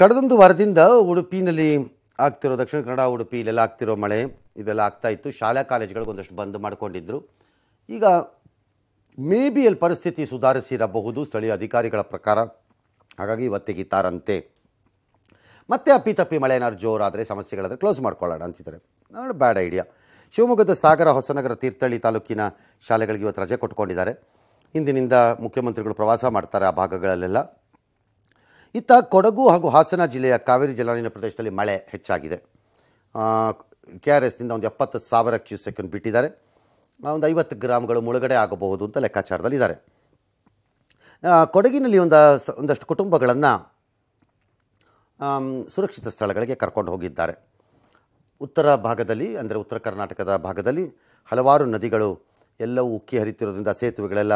ಕಳೆದೊಂದು ವಾರದಿಂದ ಉಡುಪಿನಲ್ಲಿ ಆಗ್ತಿರೋ ದಕ್ಷಿಣ ಕನ್ನಡ ಉಡುಪಿ ಇಲ್ಲೆಲ್ಲ ಆಗ್ತಿರೋ ಮಳೆ ಇದೆಲ್ಲ ಆಗ್ತಾ ಇತ್ತು ಶಾಲಾ ಕಾಲೇಜುಗಳಿಗೆ ಒಂದಷ್ಟು ಬಂದ್ ಮಾಡಿಕೊಂಡಿದ್ರು ಈಗ ಮೇ ಬಿ ಅಲ್ಲಿ ಪರಿಸ್ಥಿತಿ ಸುಧಾರಿಸಿರಬಹುದು ಸ್ಥಳೀಯ ಅಧಿಕಾರಿಗಳ ಪ್ರಕಾರ ಹಾಗಾಗಿ ಇವತ್ತು ತೆಗಿತಾರಂತೆ ಮತ್ತೆ ಅಪ್ಪಿತಪ್ಪಿ ಮಳೆ ಏನಾದ್ರು ಜೋರಾದರೆ ಸಮಸ್ಯೆಗಳಾದರೆ ಕ್ಲೋಸ್ ಮಾಡ್ಕೊಳ್ಳೋಣ ಅಂತಿದ್ದಾರೆ ನೋಡಿ ಬ್ಯಾಡ್ ಐಡಿಯಾ ಶಿವಮೊಗ್ಗದ ಸಾಗರ ಹೊಸನಗರ ತೀರ್ಥಹಳ್ಳಿ ತಾಲೂಕಿನ ಶಾಲೆಗಳಿಗೆ ಇವತ್ತು ರಜೆ ಕೊಟ್ಕೊಂಡಿದ್ದಾರೆ ಇಂದಿನಿಂದ ಮುಖ್ಯಮಂತ್ರಿಗಳು ಪ್ರವಾಸ ಮಾಡ್ತಾರೆ ಆ ಭಾಗಗಳಲ್ಲೆಲ್ಲ ಇತ್ತ ಕೊಡಗು ಹಾಗೂ ಹಾಸನ ಜಿಲ್ಲೆಯ ಕಾವೇರಿ ಜಲಾನಯನ ಪ್ರದೇಶದಲ್ಲಿ ಮಳೆ ಹೆಚ್ಚಾಗಿದೆ ಕೆ ಆರ್ ಎಸ್ನಿಂದ ಒಂದು ಎಪ್ಪತ್ತು ಸಾವಿರ ಸೆಕೆಂಡ್ ಬಿಟ್ಟಿದ್ದಾರೆ ಒಂದು ಐವತ್ತು ಗ್ರಾಮ್ಗಳು ಮುಳುಗಡೆ ಆಗಬಹುದು ಅಂತ ಲೆಕ್ಕಾಚಾರದಲ್ಲಿದ್ದಾರೆ ಕೊಡಗಿನಲ್ಲಿ ಒಂದು ಒಂದಷ್ಟು ಕುಟುಂಬಗಳನ್ನು ಸುರಕ್ಷಿತ ಸ್ಥಳಗಳಿಗೆ ಕರ್ಕೊಂಡು ಹೋಗಿದ್ದಾರೆ ಉತ್ತರ ಭಾಗದಲ್ಲಿ ಅಂದರೆ ಉತ್ತರ ಕರ್ನಾಟಕದ ಭಾಗದಲ್ಲಿ ಹಲವಾರು ನದಿಗಳು ಎಲ್ಲವೂ ಉಕ್ಕಿ ಹರಿತಿರೋದ್ರಿಂದ ಸೇತುವೆಗಳೆಲ್ಲ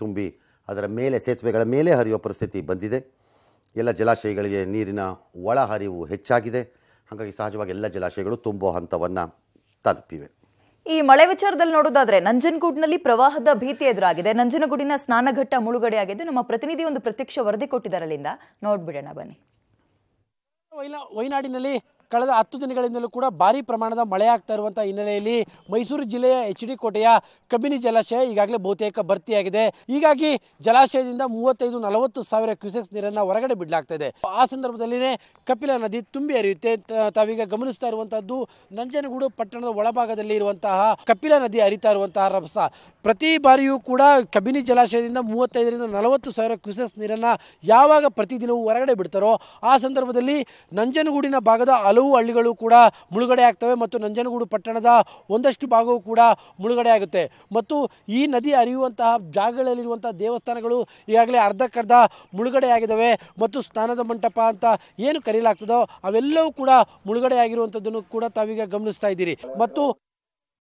ತುಂಬಿ ಅದರ ಮೇಲೆ ಸೇತುವೆಗಳ ಮೇಲೆ ಹರಿಯುವ ಪರಿಸ್ಥಿತಿ ಬಂದಿದೆ ಎಲ್ಲ ಜಲಾಶಯಗಳಿಗೆ ನೀರಿನ ಒಳಹರಿವು ಹೆಚ್ಚಾಗಿದೆ ಹಾಗಾಗಿ ಸಹಜವಾಗಿ ಎಲ್ಲ ಜಲಾಶಯಗಳು ತುಂಬುವ ಹಂತವನ್ನು ತಲುಪಿವೆ ಈ ಮಳೆ ವಿಚಾರದಲ್ಲಿ ನೋಡೋದಾದ್ರೆ ನಂಜನಗೂಡಿನಲ್ಲಿ ಪ್ರವಾಹದ ಭೀತಿ ಎದುರಾಗಿದೆ ನಂಜನಗೂಡಿನ ಸ್ನಾನಘಟ್ಟ ಮುಳುಗಡೆಯಾಗಿದೆ ನಮ್ಮ ಪ್ರತಿನಿಧಿ ಒಂದು ಪ್ರತ್ಯಕ್ಷ ವರದಿ ಕೊಟ್ಟಿದ್ದಾರೆ ಅಲ್ಲಿಂದ ನೋಡ್ಬಿಡೋಣ ಬನ್ನಿ ವೈನಾಡಿನಲ್ಲಿ ಕಳೆದ ಹತ್ತು ದಿನಗಳಿಂದಲೂ ಕೂಡ ಭಾರಿ ಪ್ರಮಾಣದ ಮಳೆ ಆಗ್ತಾ ಇರುವಂಥ ಹಿನ್ನೆಲೆಯಲ್ಲಿ ಮೈಸೂರು ಜಿಲ್ಲೆಯ ಎಚ್ ಡಿ ಕೋಟೆಯ ಕಬಿನಿ ಜಲಾಶಯ ಈಗಾಗಲೇ ಬಹುತೇಕ ಭರ್ತಿಯಾಗಿದೆ ಹೀಗಾಗಿ ಜಲಾಶಯದಿಂದ ಮೂವತ್ತೈದು ನಲವತ್ತು ಸಾವಿರ ಕ್ಯೂಸೆಕ್ಸ್ ನೀರನ್ನ ಹೊರಗಡೆ ಬಿಡಲಾಗ್ತಾ ಇದೆ ಆ ಸಂದರ್ಭದಲ್ಲಿನೇ ಕಪಿಲಾ ನದಿ ತುಂಬಿ ಹರಿಯುತ್ತೆ ತಾವೀಗ ಗಮನಿಸ್ತಾ ಇರುವಂತಹದ್ದು ನಂಜನಗೂಡು ಪಟ್ಟಣದ ಒಳಭಾಗದಲ್ಲಿ ಇರುವಂತಹ ಕಪಿಲಾ ನದಿ ಹರಿತಾ ಇರುವಂತಹ ರಭಸ ಪ್ರತಿ ಬಾರಿಯೂ ಕೂಡ ಕಬಿನಿ ಜಲಾಶಯದಿಂದ ಮೂವತ್ತೈದರಿಂದ ನಲವತ್ತು ಸಾವಿರ ಕ್ಯೂಸೆಕ್ಸ್ ನೀರನ್ನು ಯಾವಾಗ ಪ್ರತಿದಿನವೂ ಹೊರಗಡೆ ಬಿಡ್ತಾರೋ ಆ ಸಂದರ್ಭದಲ್ಲಿ ನಂಜನಗೂಡಿನ ಭಾಗದ ಹಲವು ಹಲವು ಹಳ್ಳಿಗಳು ಕೂಡ ಮುಳುಗಡೆ ಆಗ್ತವೆ ಮತ್ತು ನಂಜನಗೂಡು ಪಟ್ಟಣದ ಒಂದಷ್ಟು ಭಾಗವು ಕೂಡ ಮುಳುಗಡೆ ಆಗುತ್ತೆ ಮತ್ತು ಈ ನದಿ ಹರಿಯುವಂತಹ ಜಾಗಗಳಲ್ಲಿರುವಂತಹ ದೇವಸ್ಥಾನಗಳು ಈಗಾಗಲೇ ಅರ್ಧಕ್ಕರ್ಧ ಮುಳುಗಡೆ ಆಗಿದ್ದಾವೆ ಮತ್ತು ಸ್ನಾನದ ಮಂಟಪ ಅಂತ ಏನು ಕರೆಯಲಾಗ್ತದೋ ಅವೆಲ್ಲವೂ ಕೂಡ ಮುಳುಗಡೆ ಆಗಿರುವಂಥದ್ದನ್ನು ಕೂಡ ತಾವೀಗ ಗಮನಿಸ್ತಾ ಇದ್ದೀರಿ ಮತ್ತು